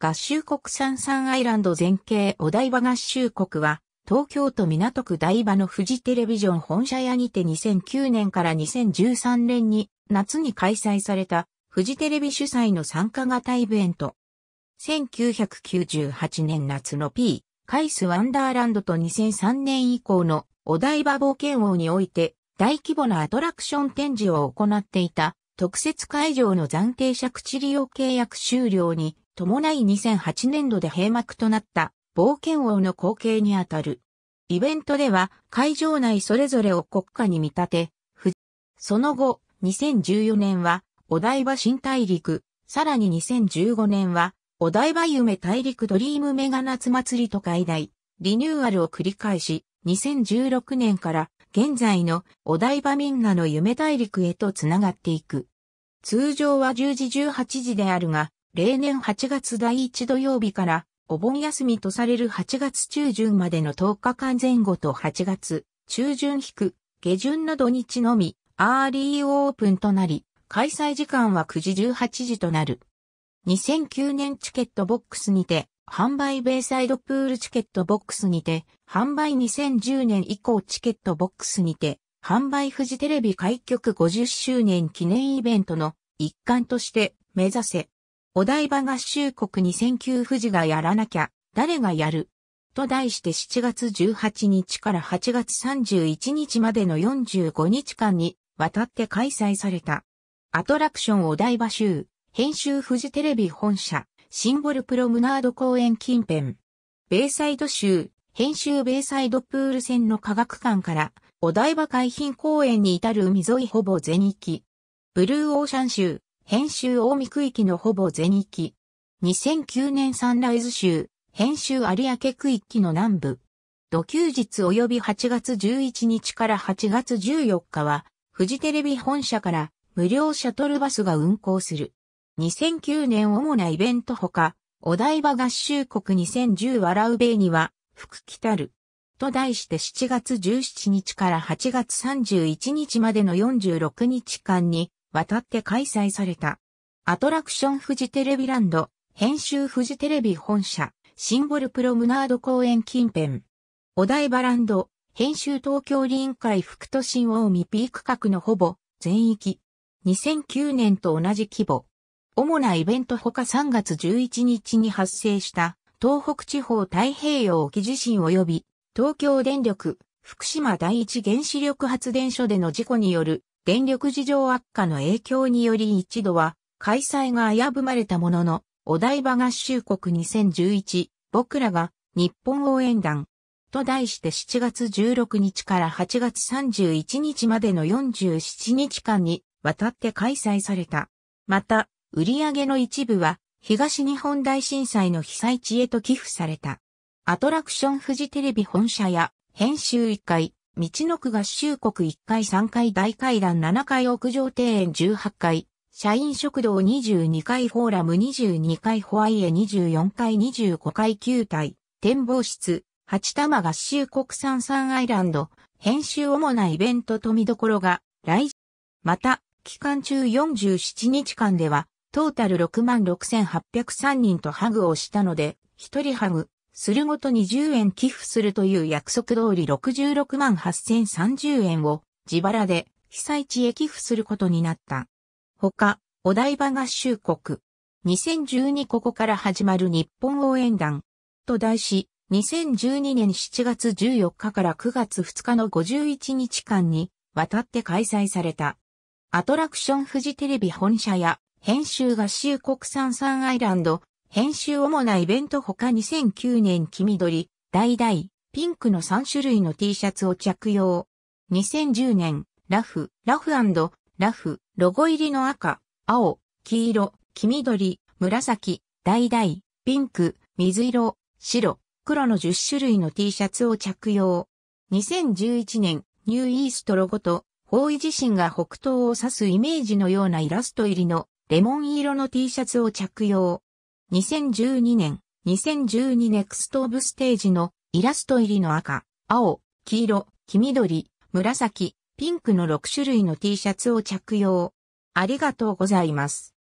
合衆国三々アイランド全景お台場合衆国は、東京都港区台場のフジテレビジョン本社屋にて2009年から2013年に夏に開催されたフジテレビ主催の参加型イベント。1998年夏の P、カイスワンダーランドと2003年以降のお台場冒険王において大規模なアトラクション展示を行っていた特設会場の暫定借地利用契約終了に伴い2008年度で閉幕となった冒険王の後継にあたる。イベントでは会場内それぞれを国家に見立て、その後、2014年はお台場新大陸、さらに2015年はお台場夢大陸ドリームメガ夏祭りと開題、リニューアルを繰り返し、2016年から現在のお台場みんなの夢大陸へとつながっていく。通常は10時18時であるが、例年8月第1土曜日から、お盆休みとされる8月中旬までの10日間前後と8月中旬引く下旬の土日のみ、アーリーオープンとなり、開催時間は9時18時となる。2009年チケットボックスにて、販売ベイサイドプールチケットボックスにて、販売2010年以降チケットボックスにて、販売フジテレビ開局50周年記念イベントの一環として目指せお台場合衆国2009富士がやらなきゃ、誰がやると題して7月18日から8月31日までの45日間に渡って開催された。アトラクションお台場州、編集富士テレビ本社、シンボルプロムナード公園近辺。ベイサイド州、編集ベイサイドプール線の科学館から、お台場海浜公園に至る海沿いほぼ全域。ブルーオーシャン州、編集大見区域のほぼ全域。2009年サンライズ州、編集有明区域の南部。土休日及び8月11日から8月14日は、フジテレビ本社から無料シャトルバスが運行する。2009年主なイベントほか、お台場合衆国2010笑ういには、福来たる。と題して7月17日から8月31日までの46日間に、わたって開催された。アトラクションフジテレビランド、編集フジテレビ本社、シンボルプロムナード公園近辺。お台場ランド、編集東京臨海副都心大海ピーク角のほぼ全域。2009年と同じ規模。主なイベントほか3月11日に発生した東北地方太平洋沖地震及び東京電力福島第一原子力発電所での事故による電力事情悪化の影響により一度は開催が危ぶまれたものの、お台場合衆国2011、僕らが日本応援団と題して7月16日から8月31日までの47日間にわたって開催された。また、売り上げの一部は東日本大震災の被災地へと寄付された。アトラクションフジテレビ本社や編集1回、道の区合衆国1階3階大階段7階屋上庭園18階、社員食堂22階フォーラム22階ホワイエ24階25階9体、展望室、八玉合衆国産サアイランド、編集主なイベントと見どころが、来、また、期間中47日間では、トータル66,803人とハグをしたので、一人ハグ、するごとに10円寄付するという約束通り66万8030円を自腹で被災地へ寄付することになった。他、お台場合衆国。2012ここから始まる日本応援団。と題し、2012年7月14日から9月2日の51日間にわたって開催された。アトラクションフジテレビ本社や編集合衆国産サンアイランド、編集主なイベント他2009年黄緑、橙、ピンクの3種類の T シャツを着用。2010年、ラフ、ラフラフ、ロゴ入りの赤、青、黄色、黄緑、紫、橙、ピンク、水色、白、黒の10種類の T シャツを着用。2011年、ニューイーストロゴと、方位自身が北東を指すイメージのようなイラスト入りのレモン色の T シャツを着用。2012年、2012ネクストオブステージのイラスト入りの赤、青、黄色、黄緑、紫、ピンクの6種類の T シャツを着用。ありがとうございます。